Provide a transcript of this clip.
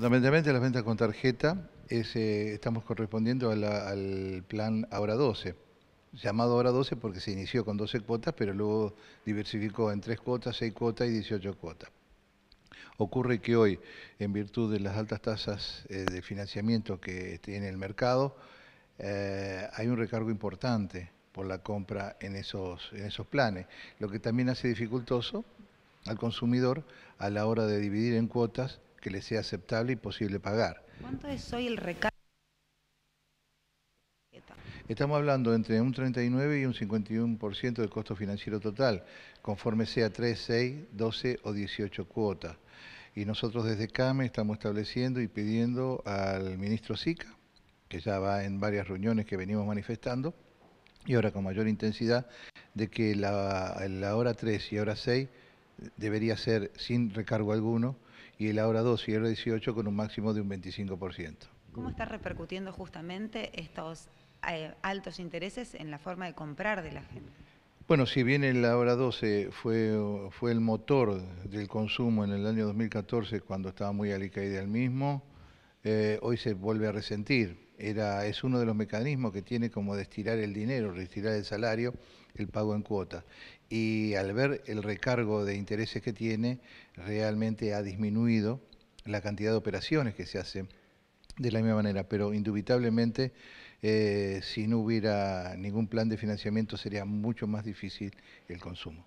fundamentalmente las ventas con tarjeta eh, estamos correspondiendo al plan Ahora 12, llamado Ahora 12 porque se inició con 12 cuotas, pero luego diversificó en 3 cuotas, 6 cuotas y 18 cuotas. Ocurre que hoy, en virtud de las altas tasas eh, de financiamiento que tiene el mercado, eh, hay un recargo importante por la compra en esos, en esos planes, lo que también hace dificultoso al consumidor a la hora de dividir en cuotas que le sea aceptable y posible pagar. ¿Cuánto es hoy el recargo? Estamos hablando entre un 39 y un 51% del costo financiero total, conforme sea 3, 6, 12 o 18 cuotas. Y nosotros desde CAME estamos estableciendo y pidiendo al ministro SICA, que ya va en varias reuniones que venimos manifestando, y ahora con mayor intensidad, de que la, hora 3 y hora 6 debería ser sin recargo alguno y el ahora 12 y el 18 con un máximo de un 25%. ¿Cómo está repercutiendo justamente estos eh, altos intereses en la forma de comprar de la gente? Bueno, si bien el ahora 12 fue, fue el motor del consumo en el año 2014 cuando estaba muy alicaída el mismo, eh, hoy se vuelve a resentir era, es uno de los mecanismos que tiene como destilar el dinero, retirar el salario, el pago en cuota. Y al ver el recargo de intereses que tiene, realmente ha disminuido la cantidad de operaciones que se hacen de la misma manera, pero indubitablemente eh, si no hubiera ningún plan de financiamiento sería mucho más difícil el consumo.